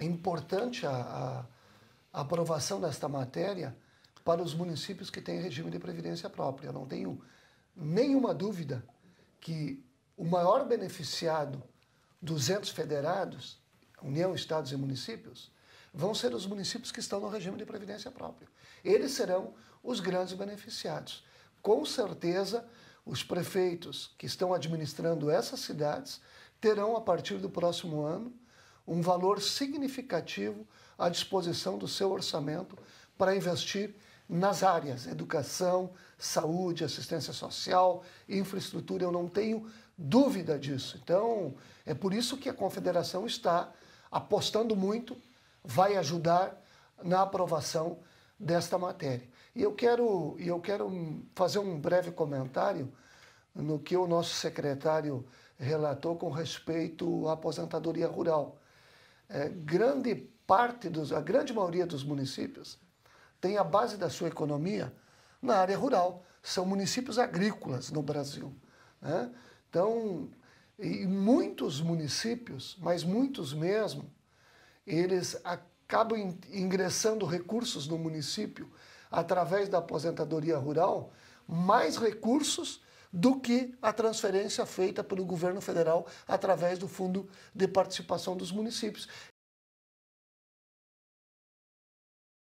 É importante a, a aprovação desta matéria para os municípios que têm regime de previdência própria. Eu não tenho nenhuma dúvida que o maior beneficiado dos entes federados, União, Estados e municípios, vão ser os municípios que estão no regime de previdência própria. Eles serão os grandes beneficiados. Com certeza, os prefeitos que estão administrando essas cidades terão, a partir do próximo ano, um valor significativo à disposição do seu orçamento para investir nas áreas educação, saúde, assistência social, infraestrutura. Eu não tenho dúvida disso. Então, é por isso que a confederação está apostando muito, vai ajudar na aprovação desta matéria. E eu quero, eu quero fazer um breve comentário no que o nosso secretário relatou com respeito à aposentadoria rural é, grande parte dos, a grande maioria dos municípios tem a base da sua economia na área rural. São municípios agrícolas no Brasil. Né? Então, e muitos municípios, mas muitos mesmo, eles acabam ingressando recursos no município através da aposentadoria rural, mais recursos do que a transferência feita pelo governo federal através do Fundo de Participação dos Municípios.